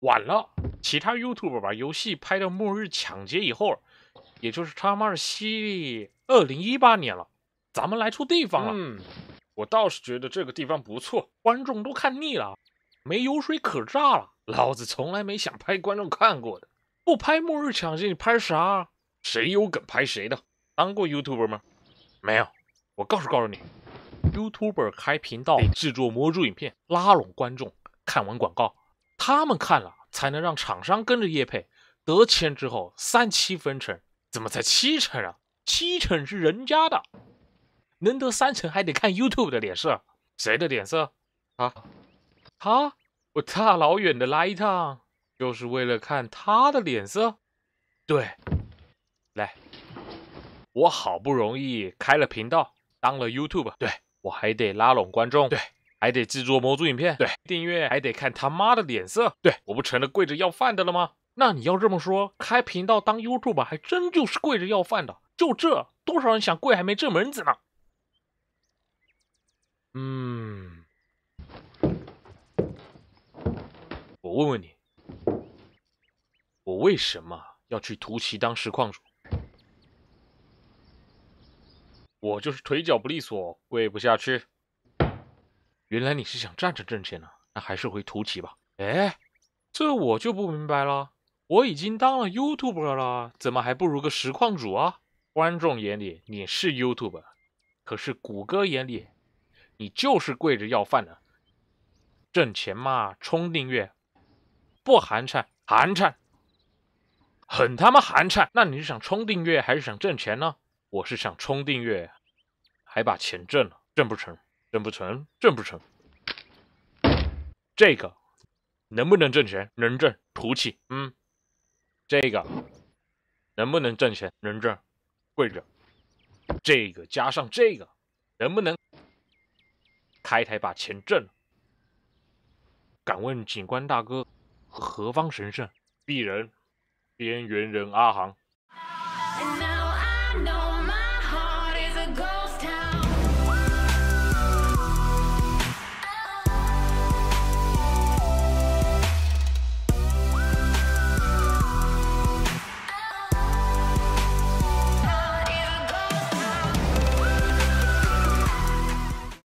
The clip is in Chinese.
晚了，其他 YouTuber 把游戏拍到末日抢劫以后，也就是他妈是二零一八年了。咱们来错地方了。我倒是觉得这个地方不错，观众都看腻了，没油水可榨了。老子从来没想拍观众看过的，不拍末日抢劫你拍啥？谁有梗拍谁的？当过 YouTuber 吗？没有，我告诉告诉你，YouTuber 开频道制作魔珠影片，拉拢观众，看完广告，他们看了才能让厂商跟着叶配，得钱之后三七分成，怎么才七成啊？七成是人家的，能得三成还得看 YouTube 的脸色，谁的脸色？啊？他，我大老远的来一趟，就是为了看他的脸色？对，来。我好不容易开了频道，当了 YouTube，对我还得拉拢观众，对，还得制作模组影片，对，订阅还得看他妈的脸色，对，我不成了跪着要饭的了吗？那你要这么说，开频道当 YouTube 还真就是跪着要饭的，就这多少人想跪还没这门子呢。嗯，我问问你，我为什么要去图奇当实况主？我就是腿脚不利索，跪不下去。原来你是想站着挣钱呢，那还是回图奇吧。哎，这我就不明白了，我已经当了 YouTuber 了，怎么还不如个实况主啊？观众眼里你是 YouTuber，可是谷歌眼里你就是跪着要饭呢。挣钱嘛，冲订阅，不寒碜，寒碜，很他妈寒碜。那你是想冲订阅，还是想挣钱呢？我是想充订阅，还把钱挣了，挣不成，挣不成，挣不成。这个能不能挣钱？能挣，吐气。嗯，这个能不能挣钱？能挣，跪着。这个加上这个，能不能开台把钱挣了？敢问警官大哥，何方神圣？鄙人边缘人阿航。